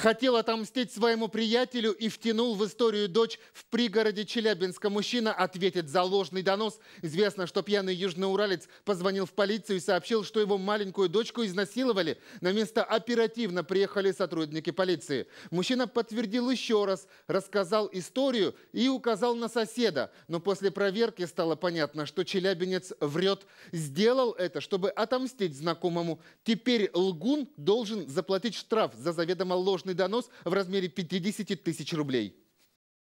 хотел отомстить своему приятелю и втянул в историю дочь в пригороде Челябинска. Мужчина ответит за ложный донос. Известно, что пьяный южноуралец позвонил в полицию и сообщил, что его маленькую дочку изнасиловали. На место оперативно приехали сотрудники полиции. Мужчина подтвердил еще раз, рассказал историю и указал на соседа. Но после проверки стало понятно, что челябинец врет. Сделал это, чтобы отомстить знакомому. Теперь лгун должен заплатить штраф за заведомо ложный донос в размере 50 тысяч рублей.